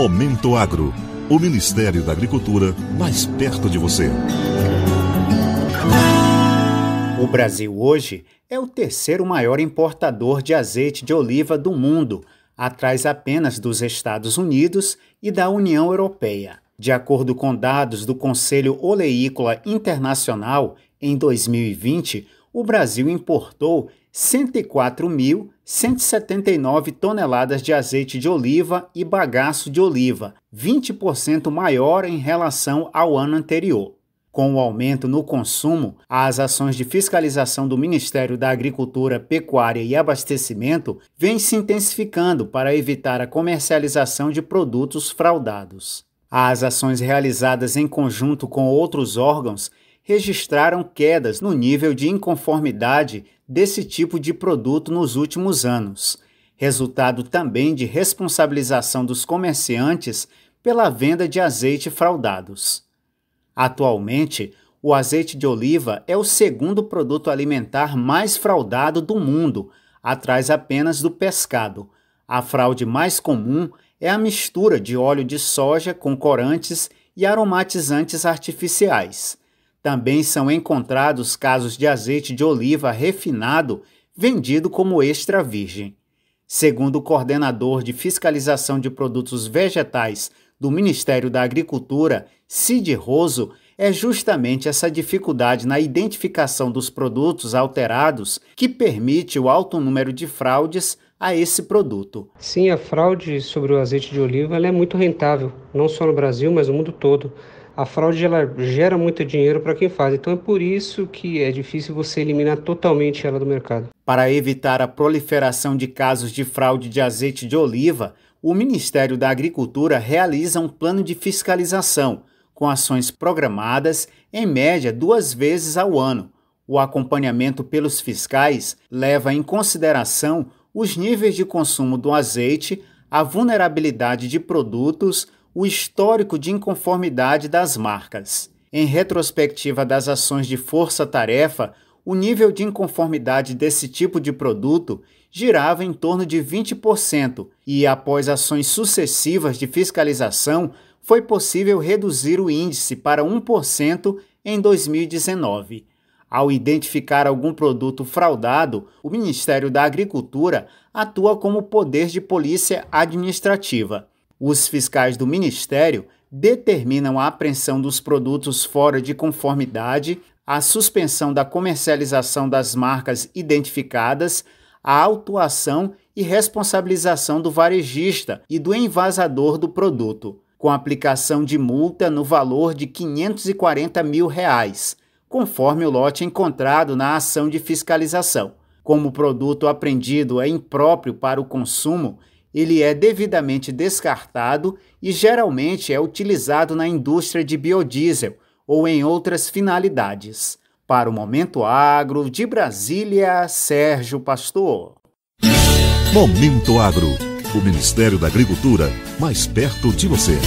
Momento Agro, o Ministério da Agricultura mais perto de você. O Brasil hoje é o terceiro maior importador de azeite de oliva do mundo, atrás apenas dos Estados Unidos e da União Europeia. De acordo com dados do Conselho Oleícola Internacional, em 2020, o Brasil importou 104.179 toneladas de azeite de oliva e bagaço de oliva, 20% maior em relação ao ano anterior. Com o aumento no consumo, as ações de fiscalização do Ministério da Agricultura, Pecuária e Abastecimento vêm se intensificando para evitar a comercialização de produtos fraudados. As ações realizadas em conjunto com outros órgãos registraram quedas no nível de inconformidade desse tipo de produto nos últimos anos, resultado também de responsabilização dos comerciantes pela venda de azeite fraudados. Atualmente, o azeite de oliva é o segundo produto alimentar mais fraudado do mundo, atrás apenas do pescado. A fraude mais comum é a mistura de óleo de soja com corantes e aromatizantes artificiais. Também são encontrados casos de azeite de oliva refinado vendido como extra virgem. Segundo o coordenador de fiscalização de produtos vegetais do Ministério da Agricultura, Cid Roso, é justamente essa dificuldade na identificação dos produtos alterados que permite o alto número de fraudes a esse produto. Sim, a fraude sobre o azeite de oliva é muito rentável, não só no Brasil, mas no mundo todo. A fraude ela gera muito dinheiro para quem faz, então é por isso que é difícil você eliminar totalmente ela do mercado. Para evitar a proliferação de casos de fraude de azeite de oliva, o Ministério da Agricultura realiza um plano de fiscalização com ações programadas, em média duas vezes ao ano. O acompanhamento pelos fiscais leva em consideração os níveis de consumo do azeite, a vulnerabilidade de produtos, o histórico de inconformidade das marcas. Em retrospectiva das ações de força-tarefa, o nível de inconformidade desse tipo de produto girava em torno de 20%, e após ações sucessivas de fiscalização, foi possível reduzir o índice para 1% em 2019. Ao identificar algum produto fraudado, o Ministério da Agricultura atua como poder de polícia administrativa. Os fiscais do Ministério determinam a apreensão dos produtos fora de conformidade, a suspensão da comercialização das marcas identificadas, a autuação e responsabilização do varejista e do envasador do produto com aplicação de multa no valor de 540 mil reais, conforme o lote encontrado na ação de fiscalização. Como o produto apreendido é impróprio para o consumo, ele é devidamente descartado e geralmente é utilizado na indústria de biodiesel ou em outras finalidades. Para o Momento Agro, de Brasília, Sérgio Pastor. Momento Agro o Ministério da Agricultura, mais perto de você.